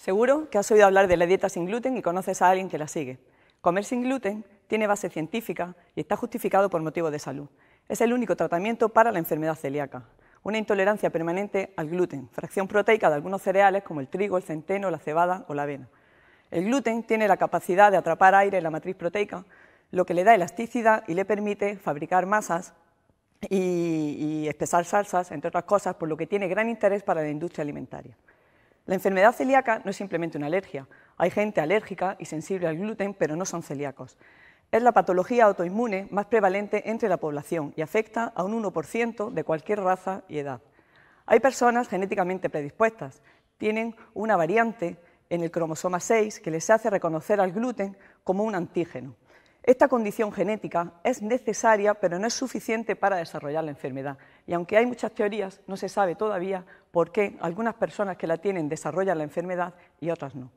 Seguro que has oído hablar de la dieta sin gluten y conoces a alguien que la sigue. Comer sin gluten tiene base científica y está justificado por motivos de salud. Es el único tratamiento para la enfermedad celíaca, una intolerancia permanente al gluten, fracción proteica de algunos cereales como el trigo, el centeno, la cebada o la avena. El gluten tiene la capacidad de atrapar aire en la matriz proteica, lo que le da elasticidad y le permite fabricar masas y, espesar salsas, entre otras cosas, por lo que tiene gran interés para la industria alimentaria. La enfermedad celíaca no es simplemente una alergia. Hay gente alérgica y sensible al gluten, pero no son celíacos. Es la patología autoinmune más prevalente entre la población y afecta a un 1% de cualquier raza y edad. Hay personas genéticamente predispuestas. Tienen una variante en el cromosoma 6 que les hace reconocer al gluten como un antígeno. Esta condición genética es necesaria, pero no es suficiente para desarrollar la enfermedad. Y aunque hay muchas teorías, no se sabe todavía por qué algunas personas que la tienen desarrollan la enfermedad y otras no.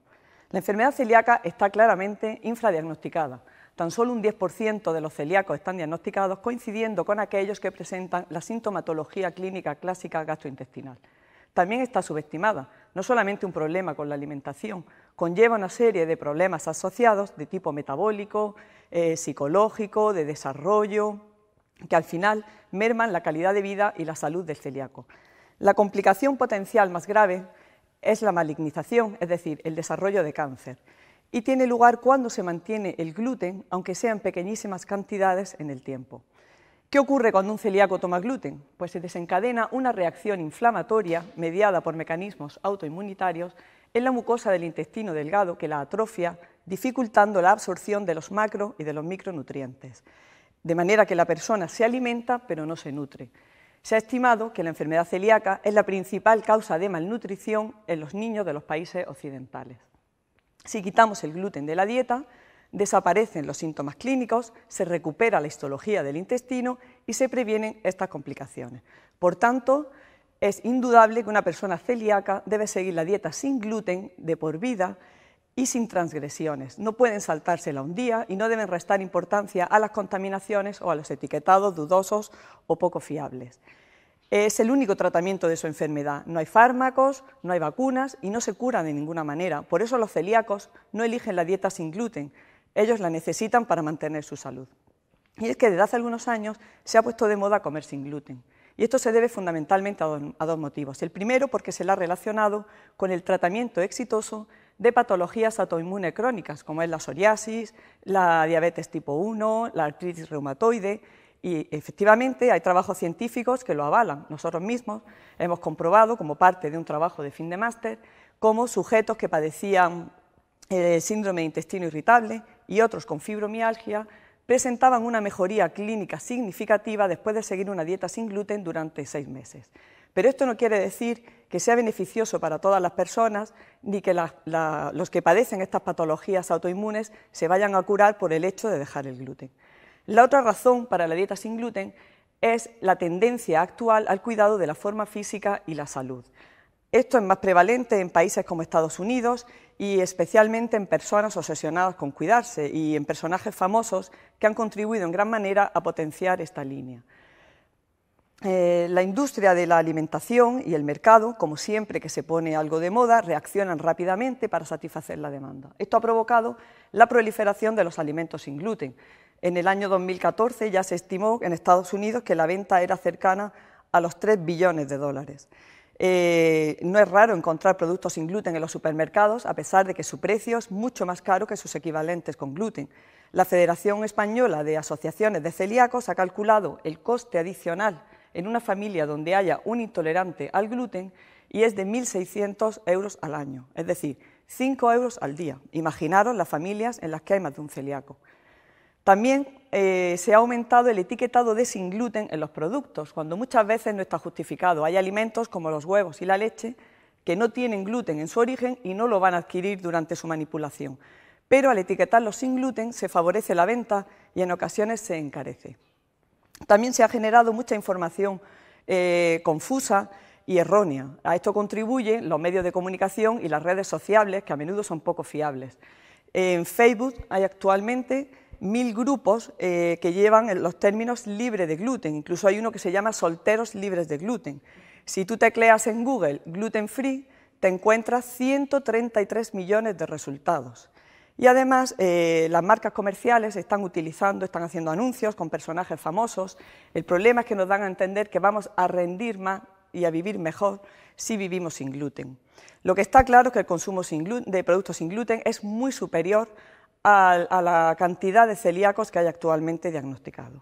La enfermedad celíaca está claramente infradiagnosticada. Tan solo un 10% de los celíacos están diagnosticados, coincidiendo con aquellos que presentan la sintomatología clínica clásica gastrointestinal. También está subestimada, no solamente un problema con la alimentación, conlleva una serie de problemas asociados de tipo metabólico, eh, psicológico, de desarrollo, que al final merman la calidad de vida y la salud del celíaco. La complicación potencial más grave es la malignización, es decir, el desarrollo de cáncer, y tiene lugar cuando se mantiene el gluten, aunque sean pequeñísimas cantidades en el tiempo. ¿Qué ocurre cuando un celíaco toma gluten? Pues se desencadena una reacción inflamatoria mediada por mecanismos autoinmunitarios es la mucosa del intestino delgado que la atrofia, dificultando la absorción de los macro y de los micronutrientes. De manera que la persona se alimenta pero no se nutre. Se ha estimado que la enfermedad celíaca es la principal causa de malnutrición en los niños de los países occidentales. Si quitamos el gluten de la dieta, desaparecen los síntomas clínicos, se recupera la histología del intestino y se previenen estas complicaciones. Por tanto, es indudable que una persona celíaca debe seguir la dieta sin gluten de por vida y sin transgresiones. No pueden saltársela un día y no deben restar importancia a las contaminaciones o a los etiquetados dudosos o poco fiables. Es el único tratamiento de su enfermedad. No hay fármacos, no hay vacunas y no se curan de ninguna manera. Por eso los celíacos no eligen la dieta sin gluten. Ellos la necesitan para mantener su salud. Y es que desde hace algunos años se ha puesto de moda comer sin gluten. Y esto se debe fundamentalmente a dos, motivos. El primero, porque se la ha relacionado con el tratamiento exitoso de patologías autoinmunes crónicas, como es la psoriasis, la diabetes tipo 1, la artritis reumatoide, y efectivamente hay trabajos científicos que lo avalan. Nosotros mismos hemos comprobado, como parte de un trabajo de fin de máster, cómo sujetos que padecían eh, síndrome de intestino irritable y otros con fibromialgia presentaban una mejoría clínica significativa después de seguir una dieta sin gluten durante seis meses. Pero esto no quiere decir que sea beneficioso para todas las personas ni que los que padecen estas patologías autoinmunes se vayan a curar por el hecho de dejar el gluten. La otra razón para la dieta sin gluten es la tendencia actual al cuidado de la forma física y la salud. Esto es más prevalente en países como Estados Unidos y especialmente en personas obsesionadas con cuidarse y en personajes famosos que han contribuido en gran manera a potenciar esta línea. Eh, la industria de la alimentación y el mercado, como siempre que se pone algo de moda, reaccionan rápidamente para satisfacer la demanda. Esto ha provocado la proliferación de los alimentos sin gluten. En el año 2014 ya se estimó en Estados Unidos que la venta era cercana a los 3 billones de dólares. Eh, no es raro encontrar productos sin gluten en los supermercados, a pesar de que su precio es mucho más caro que sus equivalentes con gluten. La Federación Española de Asociaciones de Celíacos ha calculado el coste adicional en una familia donde haya un intolerante al gluten y es de 1.600 euros al año, es decir, 5 euros al día. Imaginaros las familias en las que hay más de un celíaco. También eh, se ha aumentado el etiquetado de sin gluten en los productos, cuando muchas veces no está justificado. Hay alimentos como los huevos y la leche que no tienen gluten en su origen y no lo van a adquirir durante su manipulación. Pero al etiquetarlos sin gluten se favorece la venta y en ocasiones se encarece. También se ha generado mucha información eh, confusa y errónea. A esto contribuyen los medios de comunicación y las redes sociales, que a menudo son poco fiables. En Facebook hay actualmente mil grupos eh, que llevan los términos libre de gluten. Incluso hay uno que se llama solteros libres de gluten. Si tú tecleas en Google gluten free, te encuentras 133 millones de resultados. Y además eh, las marcas comerciales están utilizando, están haciendo anuncios con personajes famosos. El problema es que nos dan a entender que vamos a rendir más y a vivir mejor si vivimos sin gluten. Lo que está claro es que el consumo de productos sin gluten es muy superior a, la cantidad de celíacos que hay actualmente diagnosticado.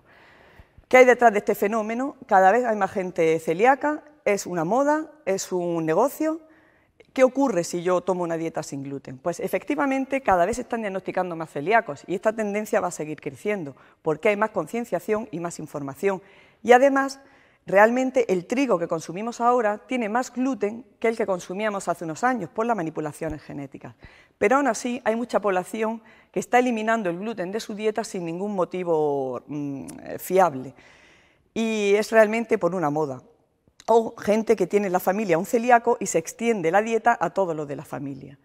¿Qué hay detrás de este fenómeno? Cada vez hay más gente celíaca, es una moda, es un negocio. ¿Qué ocurre si yo tomo una dieta sin gluten? Pues efectivamente cada vez se están diagnosticando más celíacos y esta tendencia va a seguir creciendo porque hay más concienciación y más información. Y además Realmente el trigo que consumimos ahora tiene más gluten que el que consumíamos hace unos años por las manipulaciones genéticas. Pero aún así hay mucha población que está eliminando el gluten de su dieta sin ningún motivo mm, fiable. Y es realmente por una moda. O gente que tiene en la familia un celíaco y se extiende la dieta a todo lo de la familia.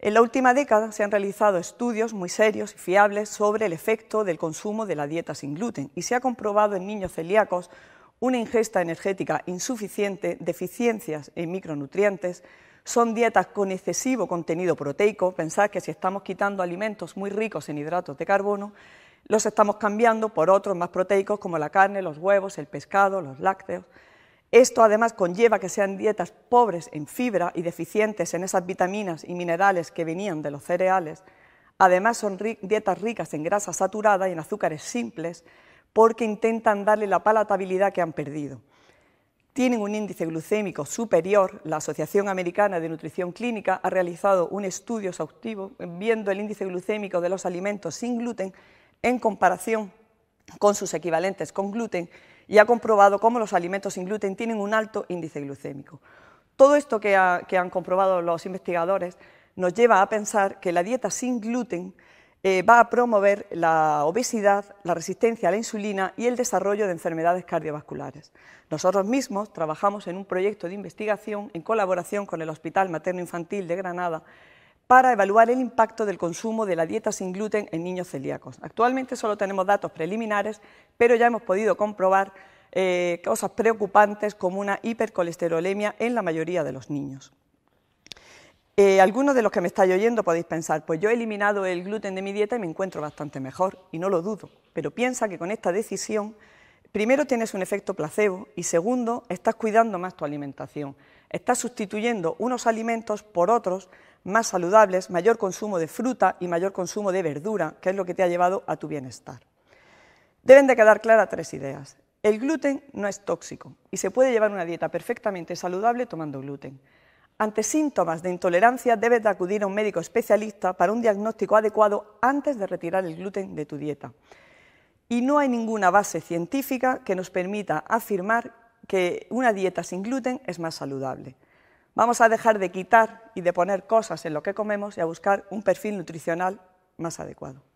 En la última década se han realizado estudios muy serios y fiables sobre el efecto del consumo de la dieta sin gluten y se ha comprobado en niños celíacos una ingesta energética insuficiente, deficiencias en micronutrientes, son dietas con excesivo contenido proteico. Pensad que si estamos quitando alimentos muy ricos en hidratos de carbono, los estamos cambiando por otros más proteicos como la carne, los huevos, el pescado, los lácteos. Esto además conlleva que sean dietas pobres en fibra y deficientes en esas vitaminas y minerales que venían de los cereales. Además son dietas ricas en grasa saturada y en azúcares simples porque intentan darle la palatabilidad que han perdido. Tienen un índice glucémico superior. La Asociación Americana de Nutrición Clínica ha realizado un estudio exhaustivo viendo el índice glucémico de los alimentos sin gluten en comparación con sus equivalentes con gluten y ha comprobado cómo los alimentos sin gluten tienen un alto índice glucémico. Todo esto que, han comprobado los investigadores nos lleva a pensar que la dieta sin gluten eh, va a promover la obesidad, la resistencia a la insulina y el desarrollo de enfermedades cardiovasculares. Nosotros mismos trabajamos en un proyecto de investigación en colaboración con el Hospital Materno Infantil de Granada para evaluar el impacto del consumo de la dieta sin gluten en niños celíacos. Actualmente solo tenemos datos preliminares, pero ya hemos podido comprobar eh, cosas preocupantes como una hipercolesterolemia en la mayoría de los niños. Eh, algunos de los que me estáis oyendo podéis pensar, pues yo he eliminado el gluten de mi dieta y me encuentro bastante mejor, y no lo dudo, pero piensa que con esta decisión, primero tienes un efecto placebo y segundo, estás cuidando más tu alimentación, estás sustituyendo unos alimentos por otros más saludables, mayor consumo de fruta y mayor consumo de verdura, que es lo que te ha llevado a tu bienestar. Deben de quedar claras tres ideas. El gluten no es tóxico y se puede llevar una dieta perfectamente saludable tomando gluten. Ante síntomas de intolerancia debes de acudir a un médico especialista para un diagnóstico adecuado antes de retirar el gluten de tu dieta. Y no hay ninguna base científica que nos permita afirmar que una dieta sin gluten es más saludable. Vamos a dejar de quitar y de poner cosas en lo que comemos y a buscar un perfil nutricional más adecuado.